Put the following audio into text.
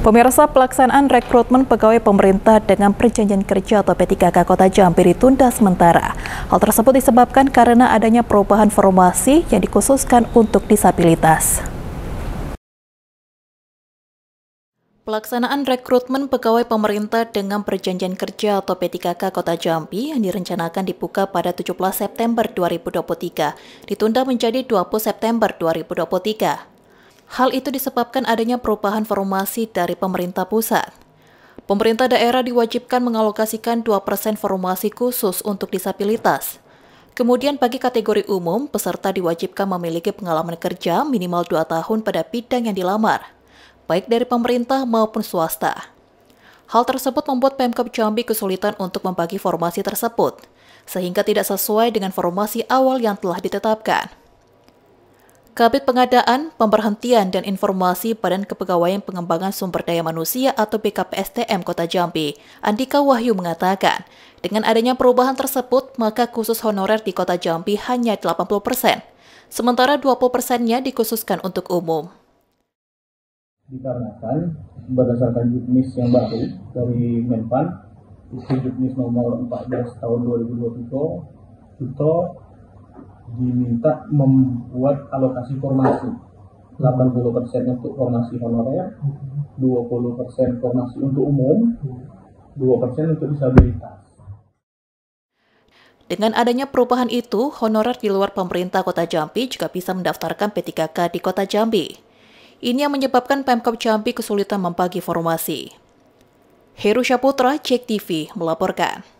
Pemirsa pelaksanaan rekrutmen pegawai pemerintah dengan perjanjian kerja atau P3K Kota Jambi ditunda sementara. Hal tersebut disebabkan karena adanya perubahan formasi yang dikhususkan untuk disabilitas. Pelaksanaan rekrutmen pegawai pemerintah dengan perjanjian kerja atau P3K Kota Jambi yang direncanakan dibuka pada 17 September 2023 ditunda menjadi 20 September 2023. Hal itu disebabkan adanya perubahan formasi dari pemerintah pusat. Pemerintah daerah diwajibkan mengalokasikan 2% formasi khusus untuk disabilitas. Kemudian bagi kategori umum, peserta diwajibkan memiliki pengalaman kerja minimal 2 tahun pada bidang yang dilamar, baik dari pemerintah maupun swasta. Hal tersebut membuat Pemkap Jambi kesulitan untuk membagi formasi tersebut, sehingga tidak sesuai dengan formasi awal yang telah ditetapkan. Kabit Pengadaan, Pemberhentian dan Informasi Badan Kepegawaian Pengembangan Sumber Daya Manusia atau BKPSDM Kota Jambi, Andika Wahyu mengatakan, dengan adanya perubahan tersebut, maka khusus honorer di Kota Jambi hanya 80 persen, sementara 20 persennya dikhususkan untuk umum. Dikarenakan berdasarkan juknis yang baru dari Menpan, itu juknis nomor 14 tahun 2022, itu diminta membuat alokasi formasi 80% untuk formasi honorer 20% formasi untuk umum 2% untuk disabilitas dengan adanya perubahan itu, honorer di luar pemerintah Kota Jambi juga bisa mendaftarkan P3K di Kota Jambi. Ini yang menyebabkan Pemkap Jambi kesulitan membagi formasi. Heru Syaputra, Cek TV, melaporkan.